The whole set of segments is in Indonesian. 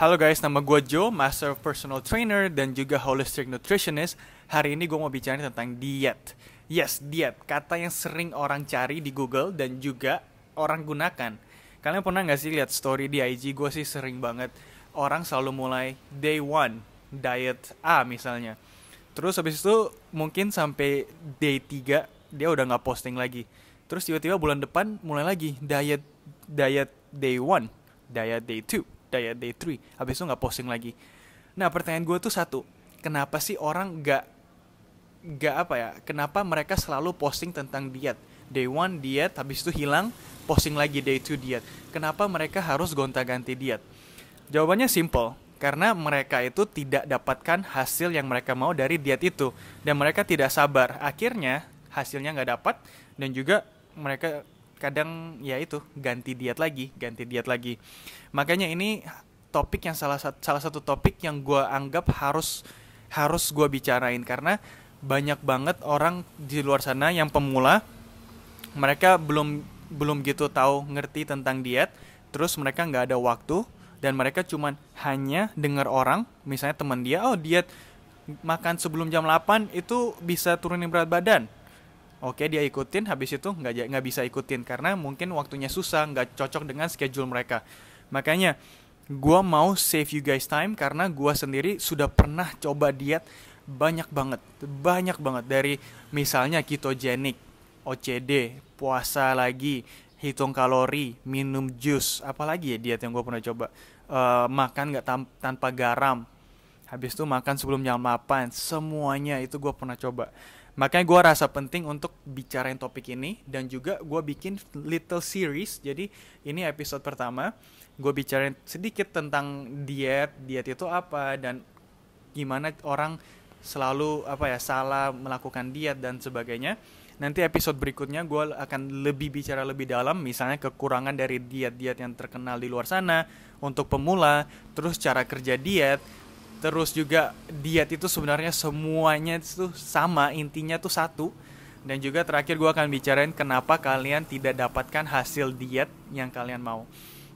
Halo guys, nama gue Joe, Master Personal Trainer dan juga Holistic Nutritionist. Hari ini gue mau bicara tentang diet. Yes, diet, kata yang sering orang cari di Google dan juga orang gunakan. Kalian pernah gak sih lihat story di IG gue sih sering banget orang selalu mulai day one diet A misalnya. Terus habis itu mungkin sampai day 3 dia udah nggak posting lagi. Terus tiba-tiba bulan depan mulai lagi diet diet day one, diet day two daya day 3 habis itu nggak posting lagi nah pertanyaan gue tuh satu kenapa sih orang gak nggak apa ya kenapa mereka selalu posting tentang diet day 1 diet habis itu hilang posting lagi day 2 diet kenapa mereka harus gonta-ganti diet jawabannya simple karena mereka itu tidak dapatkan hasil yang mereka mau dari diet itu dan mereka tidak sabar akhirnya hasilnya nggak dapat dan juga mereka kadang ya itu ganti diet lagi ganti diet lagi makanya ini topik yang salah satu salah satu topik yang gue anggap harus harus gue bicarain karena banyak banget orang di luar sana yang pemula mereka belum belum gitu tahu ngerti tentang diet terus mereka nggak ada waktu dan mereka cuman hanya dengar orang misalnya teman dia oh diet makan sebelum jam 8 itu bisa turunin berat badan Oke dia ikutin, habis itu nggak nggak bisa ikutin karena mungkin waktunya susah, nggak cocok dengan schedule mereka. Makanya gue mau save you guys time karena gue sendiri sudah pernah coba diet banyak banget, banyak banget dari misalnya ketogenic, OCD, puasa lagi, hitung kalori, minum jus, apalagi ya diet yang gue pernah coba, uh, makan nggak tanpa garam, habis itu makan sebelum jam 8 semuanya itu gue pernah coba makanya gue rasa penting untuk bicarain topik ini dan juga gue bikin little series jadi ini episode pertama gue bicarain sedikit tentang diet diet itu apa dan gimana orang selalu apa ya salah melakukan diet dan sebagainya nanti episode berikutnya gue akan lebih bicara lebih dalam misalnya kekurangan dari diet-diet yang terkenal di luar sana untuk pemula terus cara kerja diet terus juga diet itu sebenarnya semuanya itu sama intinya tuh satu dan juga terakhir gue akan bicarain kenapa kalian tidak dapatkan hasil diet yang kalian mau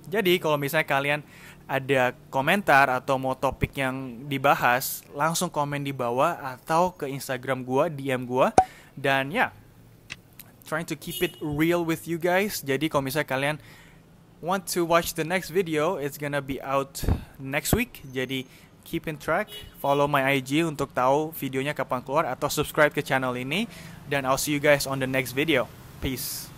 jadi kalau misalnya kalian ada komentar atau mau topik yang dibahas langsung komen di bawah atau ke Instagram gue DM gue dan ya yeah, trying to keep it real with you guys jadi kalau misalnya kalian want to watch the next video it's gonna be out next week jadi keep in track, follow my IG untuk tahu videonya kapan keluar atau subscribe ke channel ini dan I'll see you guys on the next video. Peace.